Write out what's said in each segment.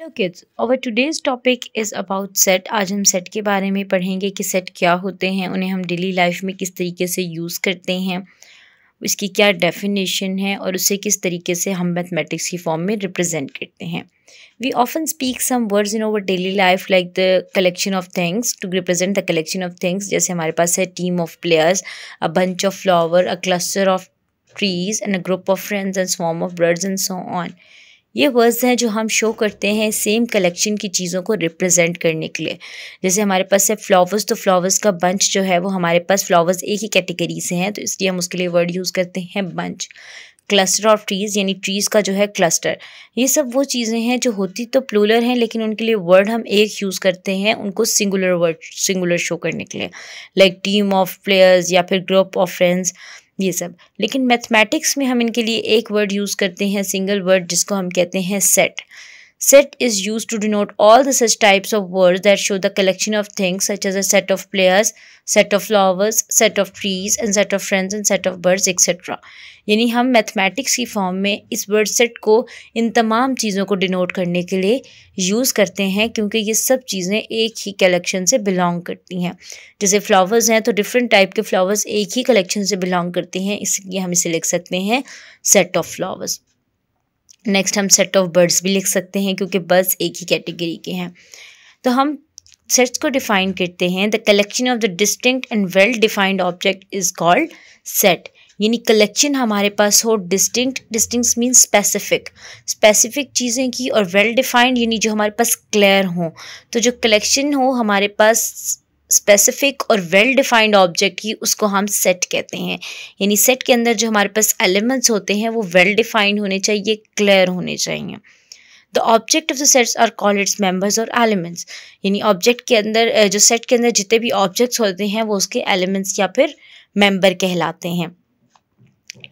Hello kids और today's topic is about set आज हम सेट के बारे में पढ़ेंगे कि सेट क्या होते हैं उन्हें हम डेली लाइफ में किस तरीके से यूज़ करते हैं उसकी क्या डेफिनेशन है और उसे किस तरीके से हम मैथमेटिक्स की फॉर्म में रिप्रेजेंट करते हैं we often speak some words in our daily life like the collection of things to represent the collection of things जैसे हमारे पास है team of players a bunch of flower a cluster of trees and a group of friends and swarm of birds and so on ये words हैं जो हम show करते हैं सेम कलेक्शन की चीज़ों को रिप्रेजेंट करने के लिए जैसे हमारे पास है फ्लावर्स तो फ्लावर्स का बंच जो है वो हमारे पास फ्लावर्स एक ही कैटेगरी से हैं तो इसलिए हम उसके लिए वर्ड यूज़ करते हैं बंच क्लस्टर ऑफ ट्रीज़ यानी ट्रीज़ का जो है क्लस्टर ये सब वो चीज़ें हैं जो होती तो प्लूलर हैं लेकिन उनके लिए वर्ड हम एक यूज़ करते हैं उनको सिंगुलर वर्ड सिंगुलर शो करने के लिए लाइक टीम ऑफ प्लेयर्स या फिर ग्रुप ऑफ फ्रेंड्स ये सब लेकिन मैथमेटिक्स में हम इनके लिए एक वर्ड यूज़ करते हैं सिंगल वर्ड जिसको हम कहते हैं set set is use to denote all the such types of word that show the collection of things such as a set of players set of flowers set of trees and set of friends and set of birds etcetera यानी हम mathematics की form में इस word set को इन तमाम चीज़ों को denote करने के लिए यूज़ करते हैं क्योंकि ये सब चीज़ें एक ही कलेक्शन से बिलोंग करती हैं जैसे फ्लावर्स हैं तो डिफरेंट टाइप के फ्लावर्स एक ही कलेक्शन से बिलोंग करते हैं इसलिए हम इसे लिख सकते हैं सेट ऑफ फ्लावर्स नेक्स्ट हम सेट ऑफ बर्ड्स भी लिख सकते हैं क्योंकि बर्ड्स एक ही कैटेगरी के हैं तो हम सेट्स को डिफाइन करते हैं the collection of the distinct and well defined object is called set यानी कलेक्शन हमारे पास हो distinct distinct mean specific specific चीज़ें की और वेल डिफाइंड यानी जो हमारे पास क्लियर हो तो जो कलेक्शन हो हमारे पास स्पेसिफिक और वेल डिफाइंड ऑब्जेक्ट की उसको हम सेट कहते हैं यानी सेट के अंदर जो हमारे पास एलिमेंट्स होते हैं वो वेल well डिफाइंड होने चाहिए क्लियर होने चाहिए the object of the sets are call its members और एलिमेंट्स यानी ऑब्जेक्ट के अंदर जो सेट के अंदर जितने भी ऑब्जेक्ट्स होते हैं वो उसके एलिमेंट्स या फिर मेम्बर कहलाते हैं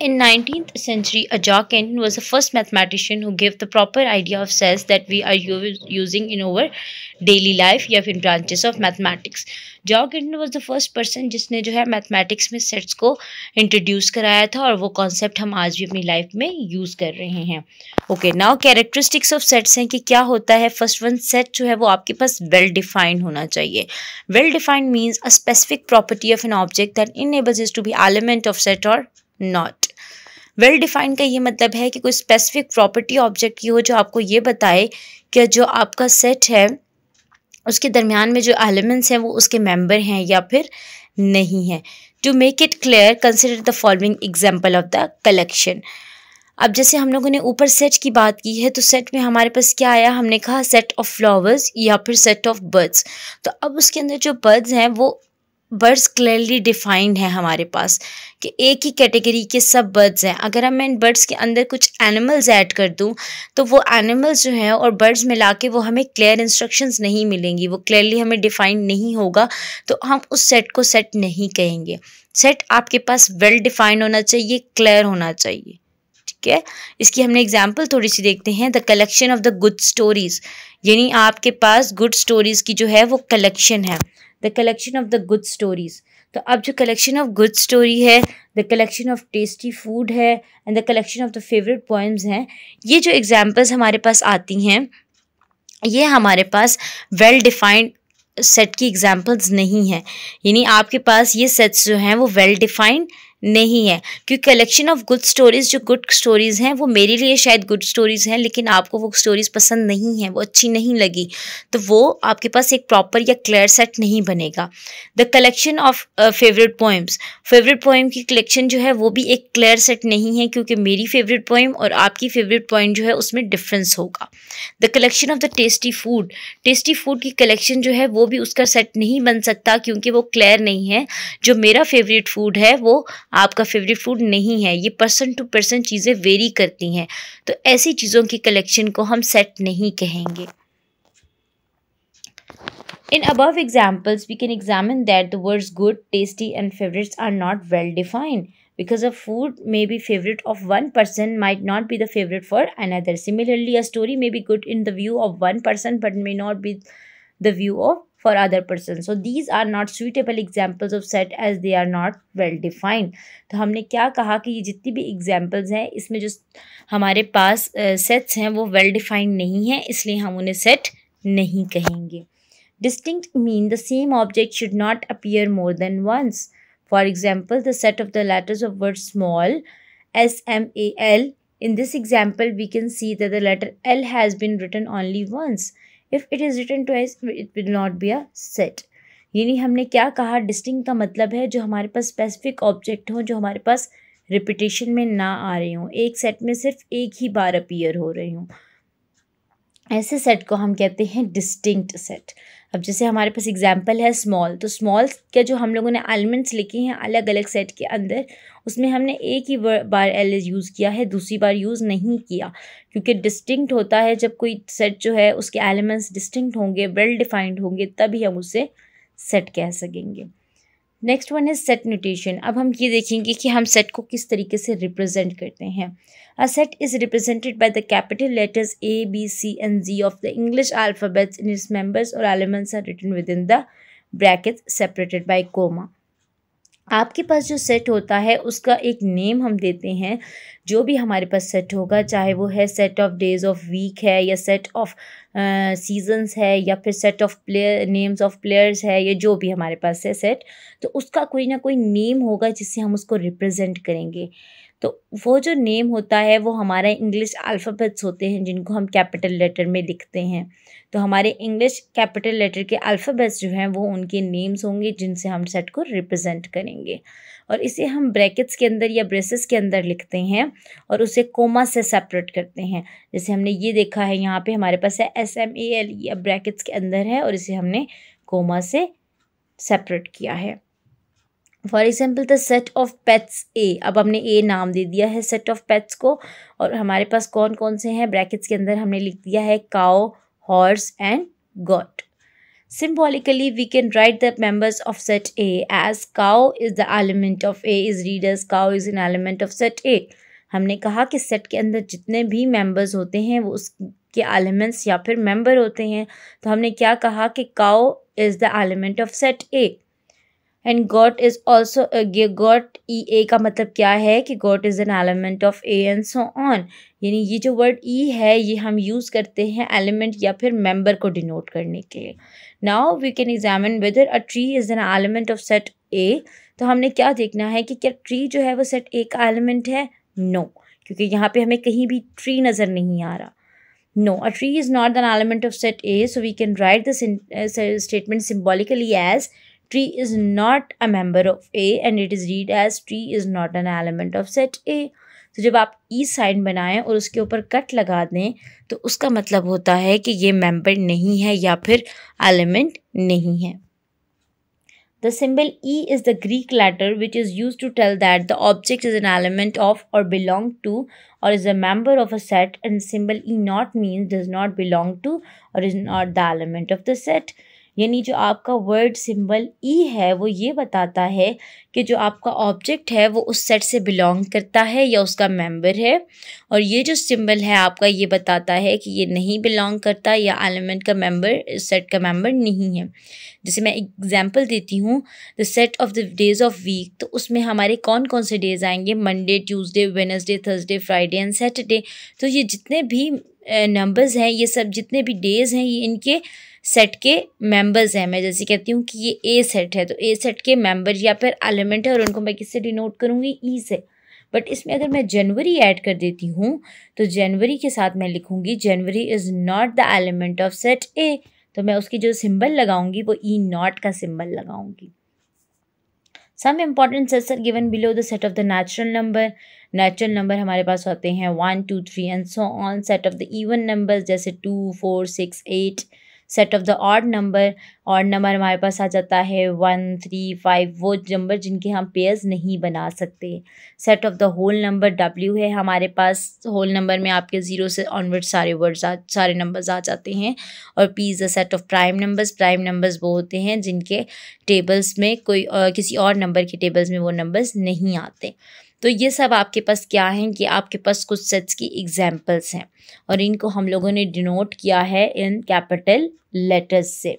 In 19th century, Ajahn Kenton was the first mathematician who gave the proper idea of cells that we are using in our daily life या फिर branches of mathematics. Ajahn Kenton was the first person जिसने जो है mathematics में sets को introduce कराया था और वो concept हम आज भी अपनी life में use कर रहे हैं Okay, now characteristics of sets हैं कि क्या होता है First one set जो है वो आपके पास well defined होना चाहिए Well defined means a specific property of an object that enables it to be element of set or not well defined का ये मतलब है कि कोई स्पेसिफिक प्रॉपर्टी ऑब्जेक्ट की हो जो आपको ये बताए कि जो आपका सेट है उसके दरमियान में जो एलिमेंट्स हैं वो उसके मेंबर हैं या फिर नहीं हैं to make it clear consider the following example of the collection अब जैसे हम लोगों ने ऊपर सेट की बात की है तो सेट में हमारे पास क्या आया हमने कहा सेट ऑफ फ्लावर्स या फिर सेट ऑफ बर्ड्स तो अब उसके अंदर जो बर्ड्स हैं वो बर्ड्स क्लियरली डिफाइंड है हमारे पास कि एक ही कैटेगरी के सब बर्ड्स हैं अगर हम मैं इन बर्ड्स के अंदर कुछ एनिमल्स ऐड कर दूं तो वो एनिमल्स जो हैं और बर्ड्स मिला के वो हमें क्लियर इंस्ट्रक्शंस नहीं मिलेंगी वो क्लियरली हमें डिफाइंड नहीं होगा तो हम उस सेट को सेट नहीं कहेंगे सेट आपके पास वेल डिफाइंड होना चाहिए क्लियर होना चाहिए ठीक है इसकी हमने एग्जाम्पल थोड़ी सी देखते हैं the collection of the good stories यानी आपके पास गुड स्टोरीज़ की जो है वो कलेक्शन है the collection of the good stories तो अब जो कलेक्शन ऑफ गुड स्टोरी है the collection of tasty food है and the collection of the favourite poems हैं ये जो एग्ज़ाम्पल्स हमारे पास आती हैं ये हमारे पास वेल डिफाइंड सेट की एग्जाम्पल्स नहीं है यानी आपके पास ये सेट्स जो हैं वो वेल डिफाइंड नहीं है क्योंकि कलेक्शन ऑफ गुड स्टोरीज़ जो गुड स्टोरीज़ हैं वो मेरे लिए शायद गुड स्टोरीज़ हैं लेकिन आपको वो स्टोरीज़ पसंद नहीं है वो अच्छी नहीं लगी तो वो आपके पास एक प्रॉपर या क्लियर सेट नहीं बनेगा the collection of favourite poems favourite poem की कलेक्शन जो है वो भी एक क्लियर सेट नहीं है क्योंकि मेरी फेवरेट पोइम और आपकी फेवरेट पोइम जो है उसमें डिफरेंस होगा the collection of the tasty food tasty food की कलेक्शन जो है वो भी उसका सेट नहीं बन सकता क्योंकि वो क्लियर नहीं है जो मेरा फेवरेट फूड है वो आपका फेवरेट फूड नहीं है ये पर्सन टू पर्सन चीज़ें वेरी करती हैं तो ऐसी चीज़ों की कलेक्शन को हम सेट नहीं कहेंगे in above examples we can examine that the words good tasty and favourites are not well defined because a food may be favourite of one person might not be the favourite for another similarly a story may be good in the view of one person but may not be the view of for other person so these are not suitable examples of set as they are not well defined तो हमने क्या कहा कि ये जितनी भी examples हैं इसमें जो हमारे पास sets हैं वो well defined नहीं हैं इसलिए हम उन्हें set नहीं कहेंगे distinct mean the same object should not appear more than once. For example, the set of the letters of word small, S M A L. In this example, we can see that the letter L has been written only once. If it is written twice it will not be a set यानी हमने क्या कहा distinct का मतलब है जो हमारे पास स्पेसिफिक ऑब्जेक्ट हो जो हमारे पास रिपीटेशन में ना आ रहे हों एक सेट में सिर्फ एक ही बार अपीयर हो रही हों ऐसे सेट को हम कहते हैं डिस्टिंक्ट सेट अब जैसे हमारे पास एग्जाम्पल है स्मॉल तो स्मॉल के जो हम लोगों ने एलिमेंट्स लिखे हैं अलग अलग सेट के अंदर उसमें हमने एक ही बार एल यूज़ किया है दूसरी बार यूज़ नहीं किया क्योंकि डिस्टिंक्ट होता है जब कोई सेट जो है उसके एलिमेंट्स डिस्टिंक्ट होंगे वेल डिफाइंड होंगे तभी हम उसे सेट कह सकेंगे next one is set notation अब हम ये देखेंगे कि हम सेट को किस तरीके से रिप्रेजेंट करते हैं a set is represented by the capital letters A B C and G of the English alphabets in its members और elements are written within the brackets separated by comma आपके पास जो set होता है उसका एक name हम देते हैं जो भी हमारे पास सेट होगा चाहे वो है set of days of week है या सेट ऑफ सीजन्स है या फिर set of player names of players है या जो भी हमारे पास है सेट तो उसका कोई ना कोई नेम होगा जिससे हम उसको रिप्रेजेंट करेंगे तो वो जो नेम होता है वो हमारे इंग्लिश अल्फ़ाबेट्स होते हैं जिनको हम कैपिटल लेटर में लिखते हैं तो हमारे इंग्लिश कैपिटल लेटर के अल्फ़ाबेट्स जो हैं वो उनके नेम्स होंगे जिनसे हम सेट को रिप्रेजेंट करेंगे और इसे हम ब्रैकेट्स के अंदर या ब्रेसेस के अंदर लिखते हैं और उसे कोमा से सेपरेट करते हैं जैसे हमने ये देखा है यहाँ पर हमारे पास है एस एम ए एल या ब्रैकेट्स के अंदर है और इसे हमने कोमा से सेपरेट किया है for example the set of pets A अब हमने ए नाम दे दिया है सेट ऑफ पेट्स को और हमारे पास कौन कौन से हैं ब्रैकेट्स के अंदर हमने लिख दिया है cow horse and goat Symbolically, we can write the members of set A as cow is the element of A is read as cow is an element of set A. हमने कहा कि set के अंदर जितने भी members होते हैं वो उसके एलिमेंट्स या फिर मेम्बर होते हैं तो हमने क्या कहा कि cow is the element of set A and goat is also goat E A का मतलब क्या है कि goat is an element of A and so on यानी ये जो वर्ड ई e है ये हम यूज़ करते हैं एलिमेंट या फिर मेम्बर को डिनोट करने के लिए now we can examine whether a tree is an element of set A तो हमने क्या देखना है कि क्या ट्री जो है वो सेट ए का एलिमेंट है नो no. क्योंकि यहाँ पे हमें कहीं भी ट्री नज़र नहीं आ रहा no a tree is not an element of set A so we can write this statement uh, as tree is not a member of A and it is read as tree is not an element of set A तो जब आप ई e sign बनाएं और उसके ऊपर cut लगा दें तो उसका मतलब होता है कि ये मेंबर नहीं है या फिर एलिमेंट नहीं है the symbol E is the Greek letter which is use to tell that the object is an element of और बिलोंग टू और is a member of a set and symbol E not means does not belong to और is not the element of the set यानी जो आपका word symbol ई है वो ये बताता है कि जो आपका ऑब्जेक्ट है वो उस सेट से बिलोंग करता है या उसका मेंबर है और ये जो सिंबल है आपका ये बताता है कि ये नहीं बिलोंग करता या एलिमेंट का मेंबर इस सेट का मेंबर नहीं है जैसे मैं एग्जांपल देती हूँ the set of the days of week तो उसमें हमारे कौन कौन से डेज़ आएंगे Monday Tuesday Wednesday Thursday Friday and Saturday तो ये जितने भी नंबर्स हैं ये सब जितने भी डेज़ हैं ये इनके सेट के मेंबर्स हैं मैं जैसे कहती हूँ कि ये ए सेट है तो ए सेट के मेंबर या फिर एलिमेंट है और उनको मैं किससे डिनोट करूँगी ई e से बट इसमें अगर मैं जनवरी ऐड कर देती हूँ तो जनवरी के साथ मैं लिखूँगी January is not the element of set A तो मैं उसकी जो सिंबल लगाऊंगी वो ई e नॉट का सिंबल लगाऊंगी some important sets are given below the set of the natural number natural number हमारे पास होते हैं one two three and so on set of the even numbers जैसे two four six eight set of the odd number odd number हमारे पास आ जाता है वन थ्री फाइव वो नंबर जिनके हम पेयर्स नहीं बना सकते set of the whole number W है हमारे पास होल नंबर में आपके ज़ीरो से ऑनवर्ड सारे वर्ड्स आ सारे नंबर्स आ जाते हैं और P is the set of prime numbers prime numbers वो होते हैं जिनके टेबल्स में कोई आ, किसी और नंबर के टेबल्स में वो नंबर्स नहीं आते तो ये सब आपके पास क्या हैं कि आपके पास कुछ सेट्स की एग्जाम्पल्स हैं और इनको हम लोगों ने डिनोट किया है इन कैपिटल लेटर्स से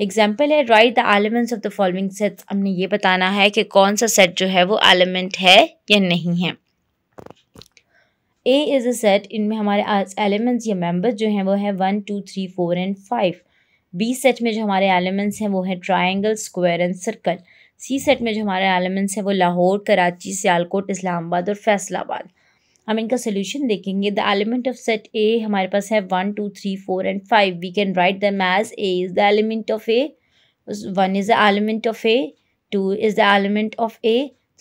एग्जाम्पल है write the elements of the following sets हमने ये बताना है कि कौन सा सेट जो है वो एलिमेंट है या नहीं है ए इज़ अ सेट इनमें हमारे एलिमेंट्स या मेम्बर जो हैं वो है one two three four and five B set में जो हमारे एलिमेंट्स हैं वो है triangle square and circle C set में जो हमारे एलिमेंट्स हैं वो लाहौर कराची सियालकोट इस्लामाबाद और फैसलाबाद हम इनका सोल्यूशन देखेंगे the element of set A हमारे पास है one two three four and five we can write the मैज A is the element of A one is the element of A two is the element of A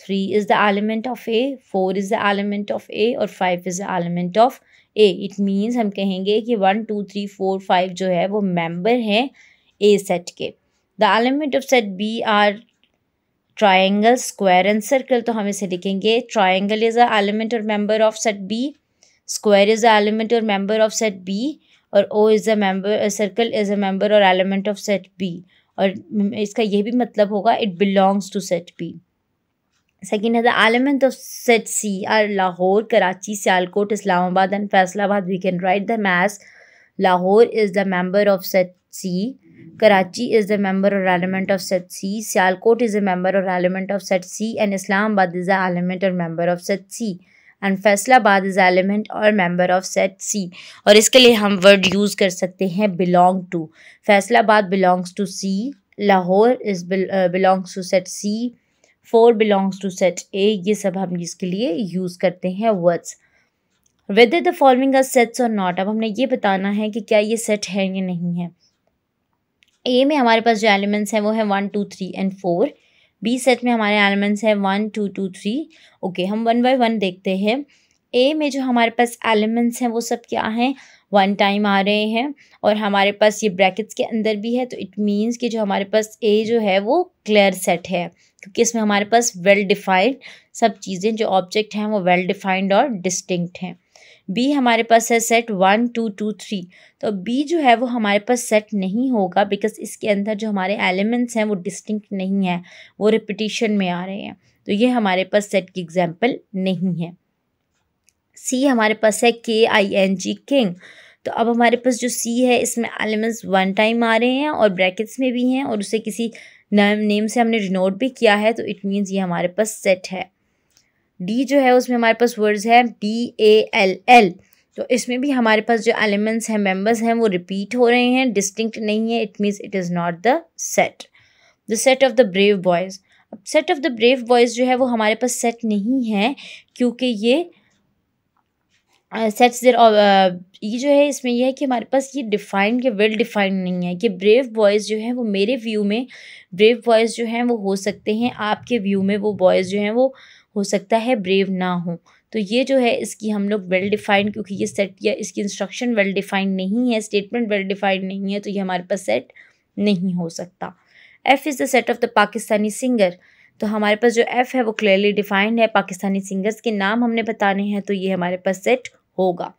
three is the element of A four is the element of A और five is the element of A it means हम कहेंगे कि one two three four five जो है वो member हैं A set के the element of set B are triangle square and circle तो हम इसे लिखेंगे ट्राइंगल इज़ अ एलिमेंट और member of set B square is a element और मेंबर ऑफ सेट बी और ओ is a member circle is a member और element of set B और इसका यह भी मतलब होगा it belongs to set B second है the element of set C are Lahore Karachi Sialkot Islamabad and Faisalabad we can write the मैस Lahore is the member of set C Karachi is the member और element of set C Sialkot is a member or element of set C. And Islamabad is an element or member of set C. And Faisalabad is element और member of set C और इसके लिए हम word use कर सकते हैं belong to Faisalabad belongs to C Lahore is belongs to set C four belongs to set A ये सब हम इसके लिए यूज़ करते हैं words whether the following are sets और नॉट अब हमने ये बताना है कि क्या ये सेट हैं या नहीं है ए में हमारे पास जो एलिमेंट्स हैं वो है one two three and four B set में हमारे एलिमेंट्स हैं one two two three okay हम वन बाई वन देखते हैं ए में जो हमारे पास एलिमेंट्स हैं वो सब क्या हैं वन टाइम आ रहे हैं और हमारे पास ये ब्रैकेट्स के अंदर भी है तो इट मीन्स कि जो हमारे पास ए जो है वो क्लियर सेट है क्योंकि इसमें हमारे पास वेल डिफाइंड सब चीज़ें जो ऑब्जेक्ट हैं वो वेल डिफाइंड और डिस्टिंक्ट हैं बी हमारे पास है set one two two three तो बी जो है वो हमारे पास सेट नहीं होगा बिकॉज इसके अंदर जो हमारे एलिमेंट्स हैं वो डिस्टिंक्ट नहीं है वो रिपीटिशन में आ रहे हैं तो ये हमारे पास सेट की एग्जाम्पल नहीं है सी हमारे पास है के आई एन जी किंग तो अब हमारे पास जो सी है इसमें एलिमेंट्स वन टाइम आ रहे हैं और ब्रैकेट्स में भी हैं और उसे किसी नेम से हमने डिनोट भी किया है तो इट मीन्स ये हमारे पास सेट है डी जो है उसमें हमारे पास वर्ड्स है डी ए एल एल तो इसमें भी हमारे पास जो एलिमेंट्स हैं मेंबर्स हैं वो रिपीट हो रहे हैं डिस्टिंक्ट नहीं है it means it is not the set the set of the brave boys अब set of the brave boys जो है वो हमारे पास सेट नहीं है क्योंकि ये सेट्स देर ये जो है इसमें यह है कि हमारे पास ये डिफाइंड या वेल डिफाइंड नहीं है कि ब्रेव बॉयज़ जो हैं वो मेरे व्यू में ब्रेव बॉयज़ जो हैं वो हो सकते हैं आपके व्यू में वो बॉयज़ जो हैं वो हो सकता है ब्रेव ना हो तो ये जो है इसकी हम लोग वेल डिफाइंड क्योंकि ये सेट या इसकी इंस्ट्रक्शन वेल डिफाइंड नहीं है स्टेटमेंट वेल डिफाइंड नहीं है तो ये हमारे पास सेट नहीं हो सकता F is the set of the Pakistani singer तो हमारे पास जो एफ़ है वो क्लियरली डिफाइंड है पाकिस्तानी सिंगर्स के नाम हमने बताने हैं तो ये हमारे पास सेट होगा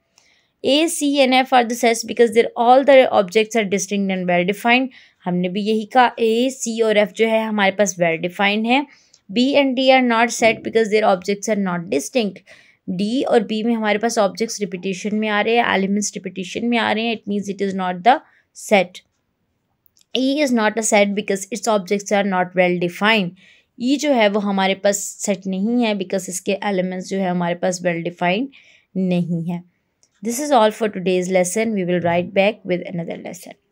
A C and F are the sets because there all the objects are distinct and well defined हमने भी यही कहा ए सी और एफ जो है हमारे पास वेल डिफाइंड है B and D are not set because their objects are not distinct D और बी में हमारे पास ऑब्जेक्ट्स रिपीटेशन में आ रहे हैं एलिमेंट्स रिपीटेशन में आ रहे हैं it means it is not the set E is not a set because its objects are not well defined E जो है वो हमारे पास सेट नहीं है बिकॉज इसके एलिमेंट्स जो है हमारे पास वेल डिफाइंड नहीं है this is all for today's lesson we will write back with another lesson